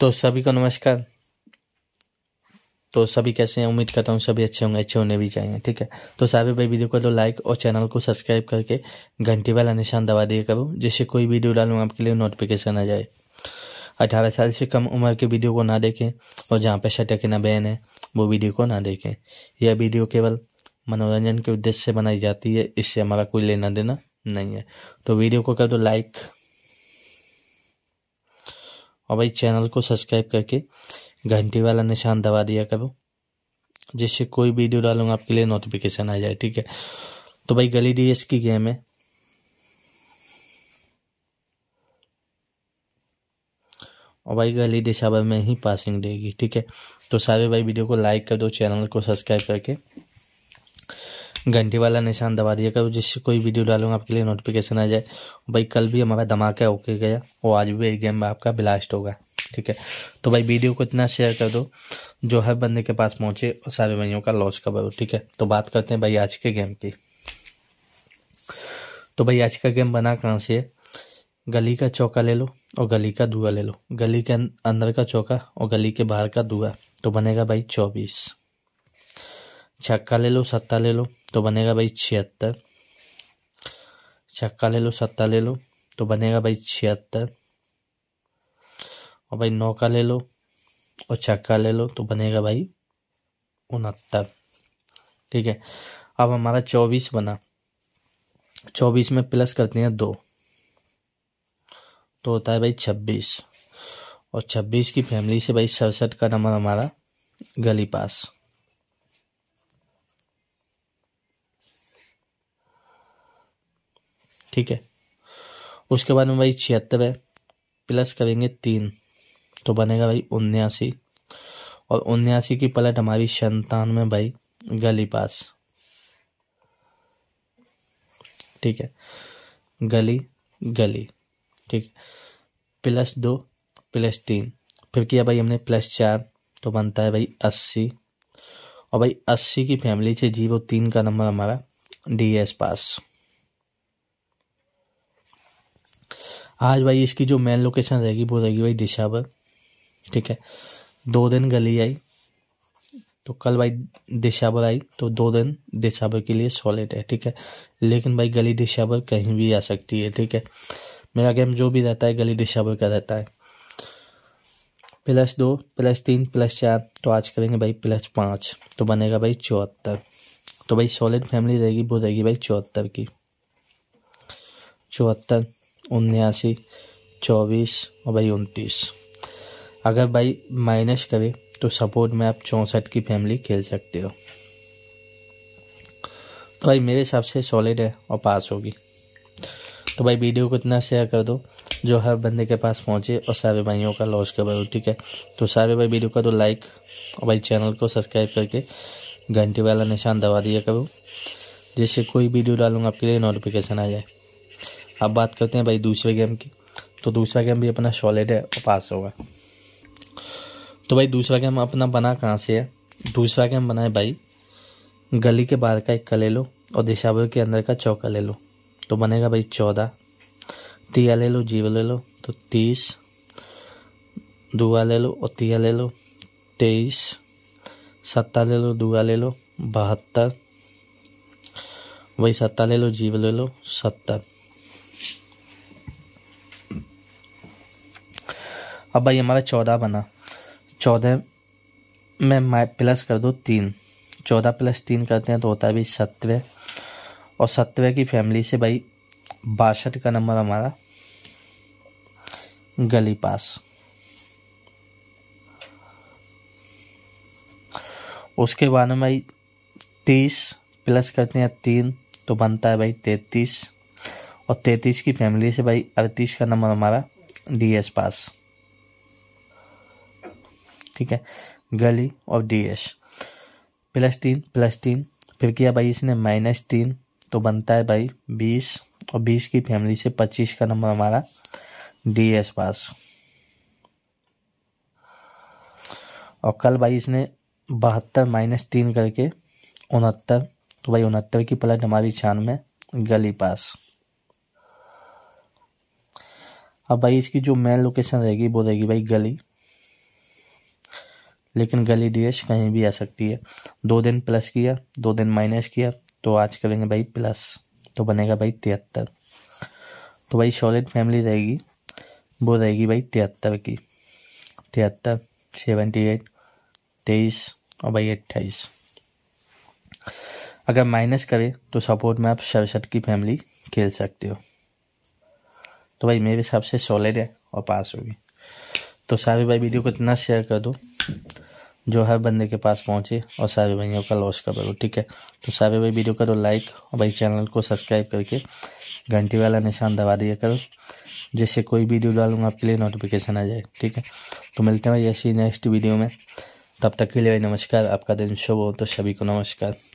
तो सभी को नमस्कार तो सभी कैसे हैं उम्मीद करता हूँ सभी अच्छे होंगे अच्छे होने भी चाहिए ठीक है तो सारे भाई वीडियो को दो तो लाइक और चैनल को सब्सक्राइब करके घंटी वाला निशान दबा दिया करो जिससे कोई वीडियो डालूँ आपके लिए नोटिफिकेशन आ जाए अठारह साल से कम उम्र के वीडियो को ना देखें और जहाँ पर शटक ना बहन है वो वीडियो को ना देखें यह वीडियो केवल मनोरंजन के उद्देश्य से बनाई जाती है इससे हमारा कोई लेना देना नहीं है तो वीडियो को कर दो लाइक और भाई चैनल को सब्सक्राइब करके घंटी वाला निशान दबा दिया करो जिससे कोई वीडियो डालूंगा आपके लिए नोटिफिकेशन आ जाए ठीक है तो भाई गली डी की गेम है और भाई गली दिशावर में ही पासिंग देगी ठीक है तो सारे भाई वीडियो को लाइक कर दो चैनल को सब्सक्राइब करके घंटी वाला निशान दबा दिया करो जिससे कोई वीडियो डालूंगा आपके लिए नोटिफिकेशन आ जाए भाई कल भी हमारा धमाका होके गया और आज भी एक गेम में आपका ब्लास्ट होगा ठीक है तो भाई वीडियो को इतना शेयर कर दो जो हर बंदे के पास पहुँचे और सारे भाइयों का लॉन्च का हो ठीक है तो बात करते हैं भाई आज के गेम की तो भाई आज का गेम बना कहाँ से है गली का चौका ले लो और गली का दुआ ले लो गली के अं-, अंदर का चौका और गली के बाहर का दुआ तो बनेगा भाई चौबीस छक्का ले लो सत्ता ले लो तो बनेगा भाई छिहत्तर छक्का ले लो सत्ता ले लो तो बनेगा भाई छिहत्तर और भाई नौ का ले लो और छक्का ले लो तो बनेगा भाई उनहत्तर ठीक है अब हमारा चौबीस बना चौबीस में प्लस करते हैं दो तो होता है भाई छब्बीस और छब्बीस की फैमिली से भाई सड़सठ का नंबर हमारा गली पास ठीक है उसके बाद में भाई छिहत्तर है प्लस करेंगे तीन तो बनेगा भाई उन्यासी और उन्यासी की पलट हमारी संतान में भाई गली पास ठीक है गली गली ठीक प्लस दो प्लस तीन फिर किया भाई हमने प्लस चार तो बनता है भाई अस्सी और भाई अस्सी की फैमिली से जीरो तीन का नंबर हमारा डी एस पास आज भाई इसकी जो मेन लोकेशन रहेगी वो रहेगी भाई दिशावर ठीक है दो दिन गली आई तो कल भाई दिशावर आई तो दो दिन दिशावर के लिए सॉलिड है ठीक है लेकिन भाई गली दिशावर कहीं भी आ सकती है ठीक है मेरा गेम जो भी रहता है गली दिशावर का रहता है प्लस दो प्लस तीन प्लस चार तो आज करेंगे भाई प्लस पाँच तो बनेगा भाई चौहत्तर तो भाई सॉलिड फैमिली रहेगी वो रहेगी भाई चौहत्तर की चौहत्तर उन्यासी चौबीस और भाई उनतीस अगर भाई माइनस करें तो सपोर्ट में आप चौंसठ की फैमिली खेल सकते हो तो भाई मेरे हिसाब से सॉलिड है और पास होगी तो भाई वीडियो को इतना शेयर कर दो जो हर बंदे के पास पहुंचे और सारे भाइयों का लॉस कवर हो ठीक है तो सारे भाई वीडियो का तो लाइक और भाई चैनल को सब्सक्राइब करके घंटे वाला निशान दबा दिया करो जिससे कोई वीडियो डालूंगा आपके लिए नोटिफिकेशन आ जाए अब बात करते हैं भाई दूसरे गेम की तो दूसरा गेम भी अपना सॉलिड है और पास होगा तो भाई दूसरा गेम अपना बना कहाँ से है दूसरा गेम बना है भाई गली के बाहर का इक्का ले लो और दिशावर के अंदर का चौका ले लो तो बनेगा भाई चौदह तिया ले लो जीव ले लो तो तीस दुआ ले लो और तिया ले लो तेईस सत्ता ले लो दुआ ले लो बहत्तर वही सत्ता ले लो जीव ले लो सत्तर अब भाई हमारा चौदह बना चौदह में मैं प्लस कर दो तीन चौदह प्लस तीन करते हैं तो होता है भाई सत्रह और सत्रह की फैमिली से भाई बासठ का नंबर हमारा गली पास उसके बाद में भाई तीस प्लस करते हैं तीन तो बनता है भाई तैतीस और तैतीस की फैमिली से भाई अड़तीस का नंबर हमारा डीएस पास ठीक है गली और डी एस प्लस तीन प्लस तीन फिर किया भाई इसने माइनस तीन तो बनता है भाई बीस और बीस की फैमिली से पच्चीस का नंबर हमारा डी एस पास और कल भाई इसने बहत्तर माइनस तीन करके उनहत्तर तो भाई उनहत्तर की प्लट हमारी छान में गली पास अब भाई इसकी जो मेन लोकेशन रहेगी वो रहेगी भाई गली लेकिन गली डिश कहीं भी आ सकती है दो दिन प्लस किया दो दिन माइनस किया तो आज करेंगे भाई प्लस तो बनेगा भाई तिहत्तर तो भाई सॉलिड फैमिली रहेगी वो रहेगी भाई तिहत्तर की तिहत्तर सेवेंटी एट तेईस और भाई अट्ठाईस अगर माइनस करें तो सपोर्ट में आप सड़सठ की फैमिली खेल सकते हो तो भाई मेरे हिसाब से सॉलिड है और पास होगी तो सारे भाई वीडियो को इतना शेयर कर दो जो हर बंदे के पास पहुंचे और सारे भाइयों का लॉस का करो ठीक है तो सारे भाई वीडियो करो लाइक और भाई चैनल को सब्सक्राइब करके घंटी वाला निशान दबा दिया करो जैसे कोई वीडियो डालूंगा आपके लिए नोटिफिकेशन आ जाए ठीक है तो मिलते हैं ऐसी नेक्स्ट वीडियो में तब तक के लिए भाई नमस्कार आपका दिन शुभ हो तो सभी को नमस्कार